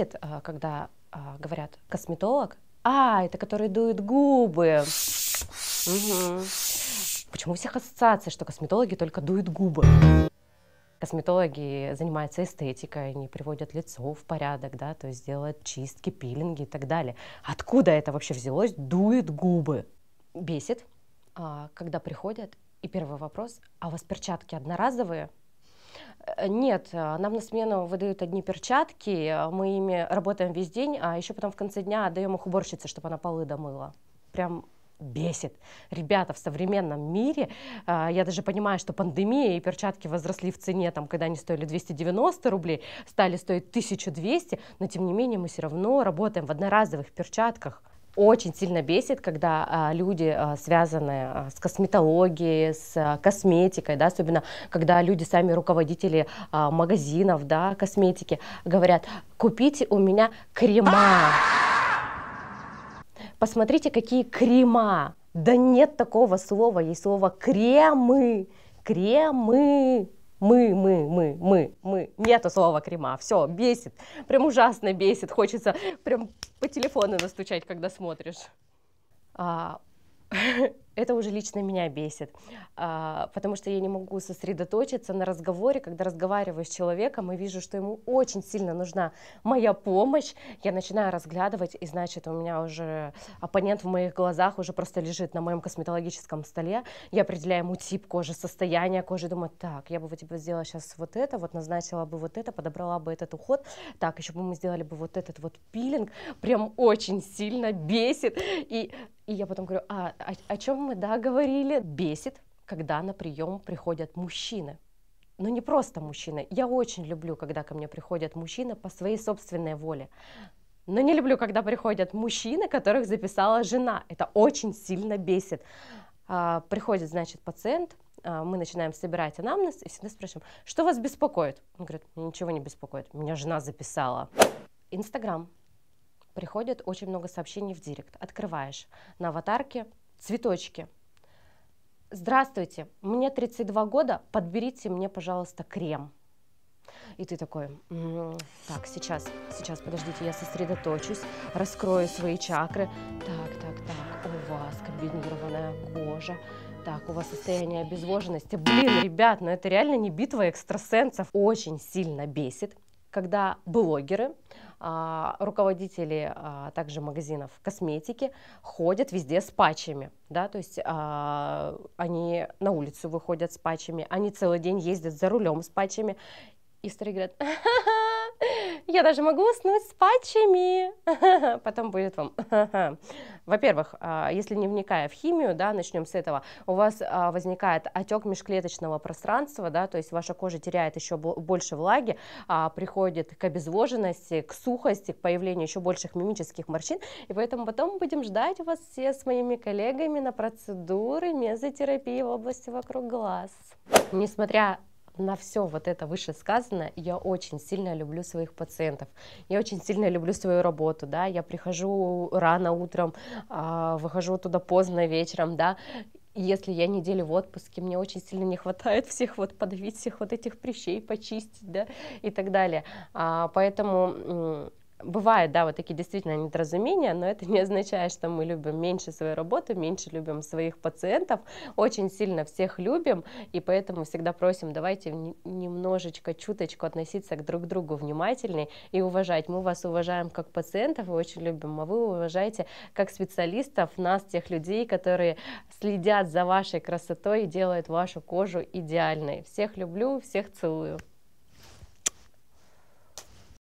бесит, а, когда а, говорят косметолог, а, это который дует губы. Угу. Почему у всех ассоциации, что косметологи только дуют губы? Косметологи занимаются эстетикой, они приводят лицо в порядок, да, то есть делают чистки, пилинги и так далее. Откуда это вообще взялось? Дует губы. Бесит, а, когда приходят, и первый вопрос, а у вас перчатки одноразовые? Э, нет, э, нам на смену выдают одни перчатки, э, мы ими работаем весь день, а еще потом в конце дня отдаем их уборщице, чтобы она полы домыла. Прям бесит. Ребята, в современном мире, я даже понимаю, что пандемия и перчатки возросли в цене, там, когда они стоили 290 рублей, стали стоить 1200, но тем не менее мы все равно работаем в одноразовых перчатках очень сильно бесит, когда а, люди, а, связанные а, с косметологией, с а, косметикой, да, особенно когда люди, сами руководители а, магазинов, да, косметики, говорят, купите у меня крема. Посмотрите, какие крема. Да нет такого слова, есть слово кремы, кремы мы, мы, мы, мы, мы. Нету слова крема, все, бесит, прям ужасно бесит, хочется прям по телефону настучать, когда смотришь. А, это уже лично меня бесит, а, потому что я не могу сосредоточиться на разговоре, когда разговариваю с человеком и вижу, что ему очень сильно нужна моя помощь, я начинаю разглядывать, и значит, у меня уже оппонент в моих глазах уже просто лежит на моем косметологическом столе, я определяю ему тип кожи, состояние кожи, думаю, так, я бы вот тебе типа сделала сейчас вот это, вот назначила бы вот это, подобрала бы этот уход, так, еще бы мы сделали бы вот этот вот пилинг, прям очень сильно бесит, и и я потом говорю, а, а о, о чем мы, да, говорили? Бесит, когда на прием приходят мужчины. Но ну, не просто мужчины. Я очень люблю, когда ко мне приходят мужчины по своей собственной воле. Но не люблю, когда приходят мужчины, которых записала жена. Это очень сильно бесит. А, приходит, значит, пациент, а, мы начинаем собирать анамнез и всегда спрашиваем, что вас беспокоит? Он говорит, ничего не беспокоит, меня жена записала. Инстаграм приходит очень много сообщений в директ. Открываешь на аватарке цветочки. Здравствуйте, мне 32 года, подберите мне, пожалуйста, крем. И ты такой, м-м, так, сейчас, сейчас, подождите, я сосредоточусь, раскрою свои чакры. Так, так, так, у вас комбинированная кожа, так, у вас состояние обезвоженности. Блин, ребят, ну это реально не битва экстрасенсов. Очень сильно бесит, когда блогеры, а, руководители а, также магазинов косметики ходят везде с патчами, да, то есть а, они на улицу выходят с патчами, они целый день ездят за рулем с патчами, и старик говорит, Я даже могу уснуть с патчами. Потом будет вам. Во-первых, а, если не вникая в химию, да, начнем с этого, у вас а, возникает отек межклеточного пространства, да, то есть ваша кожа теряет еще больше влаги, а, приходит к обезвоженности, к сухости, к появлению еще больших мимических морщин, и поэтому потом будем ждать вас все с моими коллегами на процедуры мезотерапии в области вокруг глаз. Несмотря на все вот это вышесказано я очень сильно люблю своих пациентов, я очень сильно люблю свою работу, да, я прихожу рано утром, а, выхожу туда поздно вечером, да, если я неделю в отпуске, мне очень сильно не хватает всех вот подавить всех вот этих прыщей, почистить, да, и так далее. А, поэтому бывают, да, вот такие действительно недоразумения, но это не означает, что мы любим меньше свою работу, меньше любим своих пациентов, очень сильно всех любим, и поэтому всегда просим, давайте немножечко, чуточку относиться к друг другу внимательнее и уважать. Мы вас уважаем как пациентов и очень любим, а вы уважаете как специалистов, нас, тех людей, которые следят за вашей красотой и делают вашу кожу идеальной. Всех люблю, всех целую.